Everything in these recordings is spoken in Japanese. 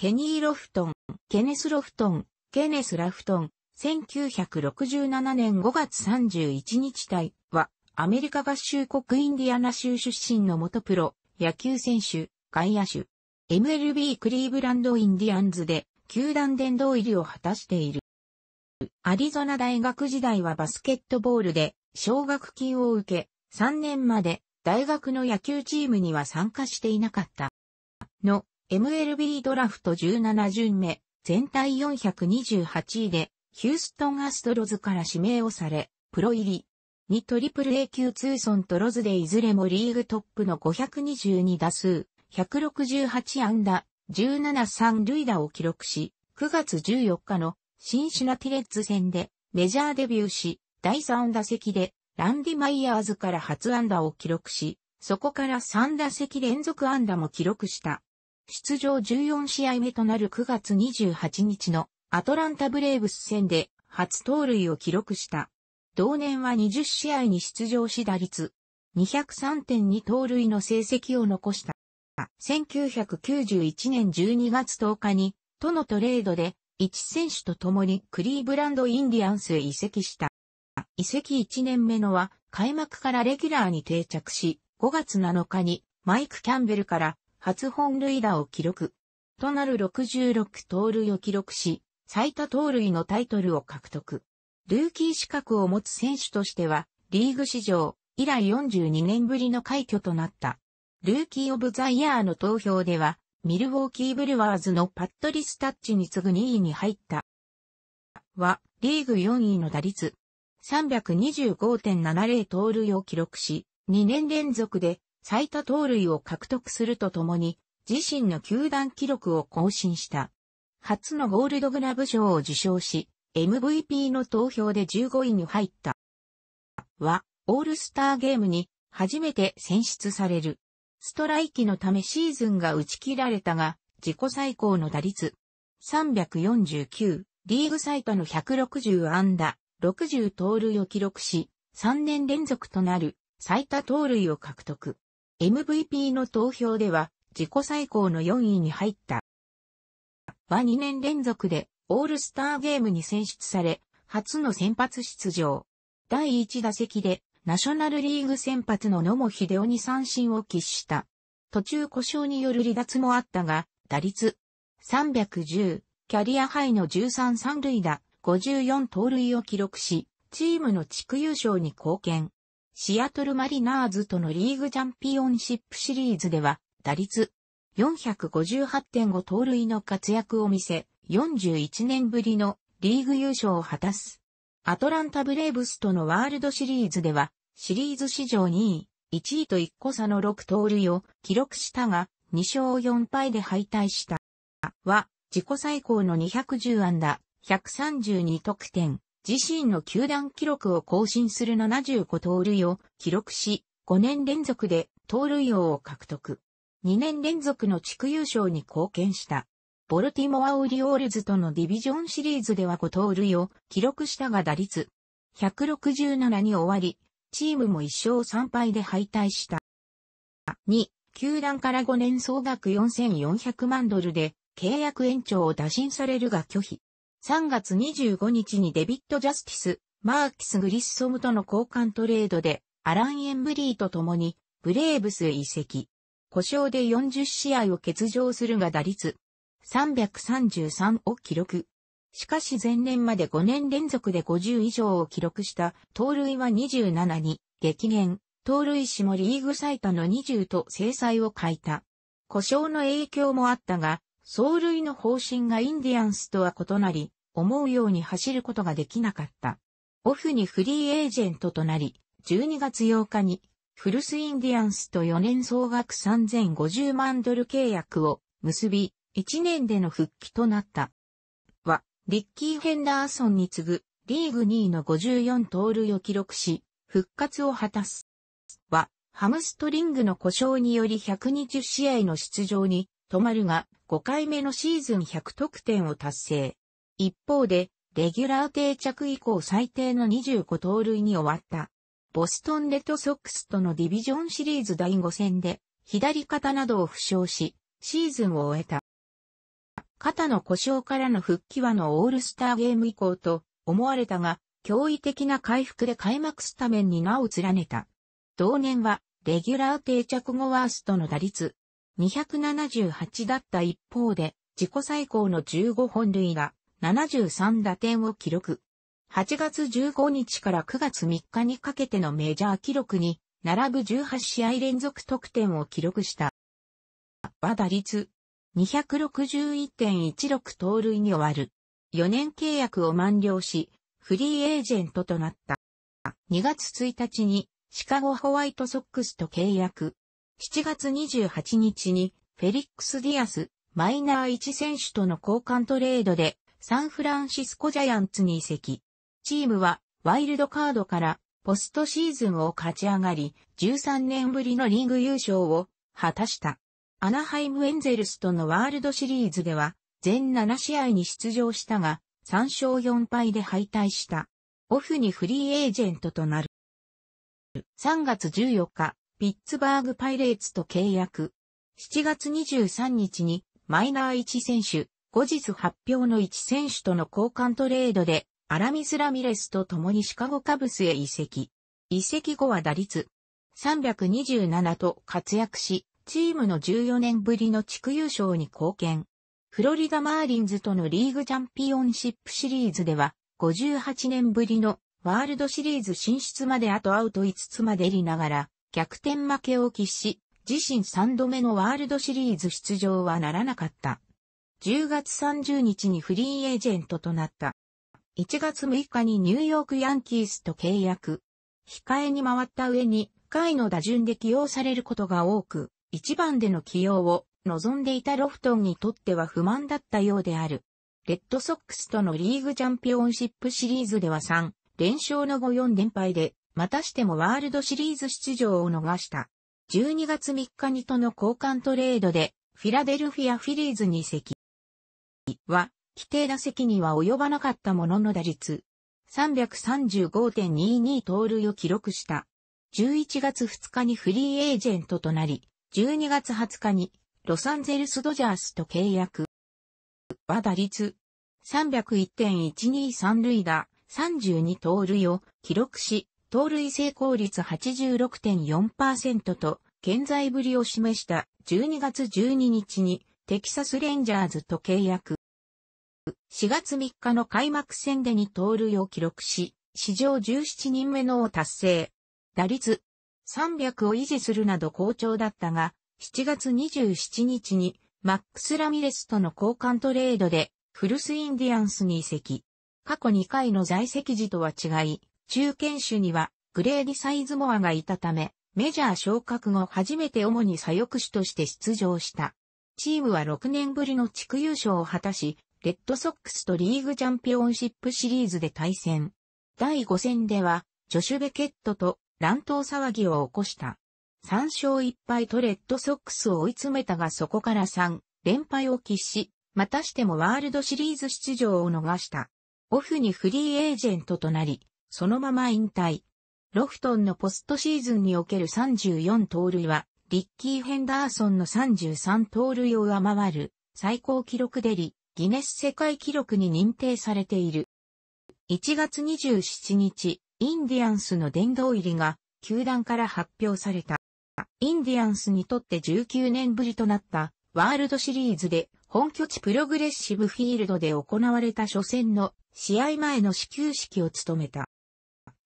ケニー・ロフトン、ケネス・ロフトン、ケネス・ラフトン、1967年5月31日隊は、アメリカ合衆国インディアナ州出身の元プロ、野球選手、外野手、MLB クリーブランドインディアンズで、球団殿堂入りを果たしている。アリゾナ大学時代はバスケットボールで、奨学金を受け、3年まで大学の野球チームには参加していなかった。の、MLB ドラフト17巡目、全体428位で、ヒューストンアストロズから指名をされ、プロ入り。にトリプル A 級ツーソンとロズでいずれもリーグトップの522打数、168安打、17三塁打を記録し、9月14日のシンシナティレッツ戦でメジャーデビューし、第3打席でランディ・マイヤーズから初安打を記録し、そこから3打席連続安打も記録した。出場14試合目となる9月28日のアトランタブレーブス戦で初盗塁を記録した。同年は20試合に出場し打率203.2盗塁の成績を残した。1991年12月10日に、とのトレードで、1選手と共にクリーブランドインディアンスへ移籍した。移籍1年目のは、開幕からレギュラーに定着し、5月7日にマイク・キャンベルから初本塁打を記録。となる66盗塁を記録し、最多盗塁のタイトルを獲得。ルーキー資格を持つ選手としては、リーグ史上、以来42年ぶりの快挙となった。ルーキー・オブ・ザ・イヤーの投票では、ミルウォーキー・ブルワーズのパットリス・タッチに次ぐ2位に入った。は、リーグ4位の打率、325.70盗塁を記録し、2年連続で最多盗塁を獲得するとともに、自身の球団記録を更新した。初のゴールドグラブ賞を受賞し、MVP の投票で15位に入った。は、オールスターゲームに初めて選出される。ストライキのためシーズンが打ち切られたが、自己最高の打率。349、リーグ最多の160安打、60盗塁を記録し、3年連続となる最多盗塁を獲得。MVP の投票では自己最高の4位に入った。は2年連続でオールスターゲームに選出され、初の先発出場。第1打席でナショナルリーグ先発の野茂秀夫に三振を喫した。途中故障による離脱もあったが、打率310、キャリアハイの13三塁打、54盗塁を記録し、チームの地区優勝に貢献。シアトルマリナーズとのリーグチャンピオンシップシリーズでは、打率458.5盗塁の活躍を見せ、41年ぶりのリーグ優勝を果たす。アトランタブレーブスとのワールドシリーズでは、シリーズ史上2位、1位と1個差の6盗塁を記録したが、2勝4敗で敗退した。は、自己最高の210安打、132得点、自身の球団記録を更新する75盗塁を記録し、5年連続で盗塁王を獲得。2年連続の地区優勝に貢献した。ボルティモア・オリオールズとのディビジョンシリーズでは5盗塁を記録したが打率167に終わり、チームも1勝3敗で敗退した。2、球団から5年総額4400万ドルで契約延長を打診されるが拒否。3月25日にデビット・ジャスティス、マーキス・グリッソムとの交換トレードで、アラン・エンブリーと共に、ブレーブスへ移籍。故障で40試合を欠場するが打率、333を記録。しかし前年まで5年連続で50以上を記録した盗塁は27に激減、盗塁史もリーグ最多の20と制裁を欠いた。故障の影響もあったが、走塁の方針がインディアンスとは異なり、思うように走ることができなかった。オフにフリーエージェントとなり、12月8日に、フルスインディアンスと4年総額3050万ドル契約を結び、1年での復帰となった。は、リッキー・ヘンダーソンに次ぐ、リーグ2位の54盗塁を記録し、復活を果たす。は、ハムストリングの故障により120試合の出場に止まるが、5回目のシーズン100得点を達成。一方で、レギュラー定着以降最低の25盗塁に終わった。ボストンレッドソックスとのディビジョンシリーズ第5戦で、左肩などを負傷し、シーズンを終えた。肩の故障からの復帰はのオールスターゲーム以降と思われたが、驚異的な回復で開幕スタメンに名を連ねた。同年は、レギュラー定着後ワーストの打率、278だった一方で、自己最高の15本類が73打点を記録。8月15日から9月3日にかけてのメジャー記録に、並ぶ18試合連続得点を記録した。は打率261.16盗塁に終わる。4年契約を満了し、フリーエージェントとなった。2月1日にシカゴホワイトソックスと契約。7月28日にフェリックス・ディアス、マイナー1選手との交換トレードでサンフランシスコジャイアンツに移籍。チームはワイルドカードからポストシーズンを勝ち上がり、13年ぶりのリーグ優勝を果たした。アナハイム・エンゼルスとのワールドシリーズでは全7試合に出場したが、3勝4敗で敗退した。オフにフリーエージェントとなる。3月14日、ピッツバーグパイレーツと契約。7月23日にマイナー1選手、後日発表の1選手との交換トレードで、アラミス・ラミレスと共にシカゴカブスへ移籍。移籍後は打率327と活躍し、チームの14年ぶりの地区優勝に貢献。フロリダ・マーリンズとのリーグチャンピオンシップシリーズでは、58年ぶりのワールドシリーズ進出まであとアウト5つまでりながら、逆転負けを喫し、自身3度目のワールドシリーズ出場はならなかった。10月30日にフリーエージェントとなった。1月6日にニューヨークヤンキースと契約。控えに回った上に、下位の打順で起用されることが多く、1番での起用を望んでいたロフトンにとっては不満だったようである。レッドソックスとのリーグチャンピオンシップシリーズでは3連勝の5、4連敗でまたしてもワールドシリーズ出場を逃した。12月3日にとの交換トレードで、フィラデルフィアフィリーズに移籍。は、規定打席には及ばなかったものの打率、335.22盗塁を記録した。11月2日にフリーエージェントとなり、12月20日にロサンゼルスドジャースと契約。は打率301.123塁打32盗塁を記録し、盗塁成功率86.4%と、健在ぶりを示した12月12日にテキサスレンジャーズと契約。4月3日の開幕戦でに盗塁を記録し、史上17人目のを達成。打率300を維持するなど好調だったが、7月27日にマックス・ラミレスとの交換トレードでフルスインディアンスに移籍。過去2回の在籍時とは違い、中堅手にはグレーディ・サイズモアがいたため、メジャー昇格後初めて主に左翼手として出場した。チームは6年ぶりの地区優勝を果たし、レッドソックスとリーグチャンピオンシップシリーズで対戦。第5戦では、ジョシュ・ベケットと乱闘騒ぎを起こした。3勝1敗とレッドソックスを追い詰めたがそこから3連敗を喫し、またしてもワールドシリーズ出場を逃した。オフにフリーエージェントとなり、そのまま引退。ロフトンのポストシーズンにおける34盗塁は、リッキー・ヘンダーソンの33盗塁を上回る最高記録でリ、ギネス世界記録に認定されている。1月27日、インディアンスの殿堂入りが球団から発表された。インディアンスにとって19年ぶりとなったワールドシリーズで本拠地プログレッシブフィールドで行われた初戦の試合前の始球式を務めた。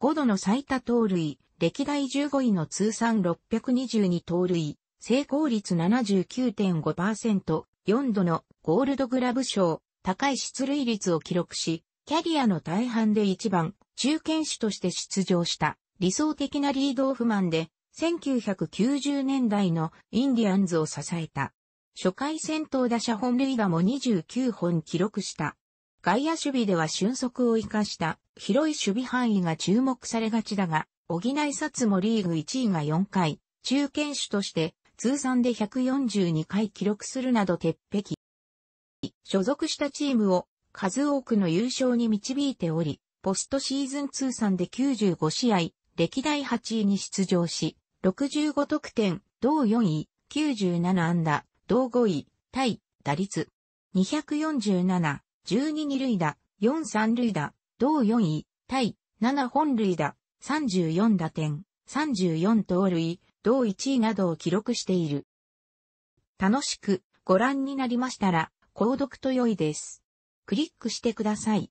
5度の最多盗塁、歴代15位の通算622盗塁、成功率79.5%、4度のゴールドグラブ賞、高い出塁率を記録し、キャリアの大半で1番、中堅手として出場した、理想的なリードオフマンで、1990年代のインディアンズを支えた。初回戦闘打者本塁打も29本記録した。外野守備では俊足を生かした広い守備範囲が注目されがちだが、補い札もリーグ1位が4回、中堅手として通算で142回記録するなど鉄壁。所属したチームを数多くの優勝に導いており、ポストシーズン通算で95試合、歴代8位に出場し、65得点、同4位、97安打、同5位、対、打率、247、12二塁打、4三塁打、同4位、対7本塁打、34打点、34盗塁、同1位などを記録している。楽しくご覧になりましたら、購読と良いです。クリックしてください。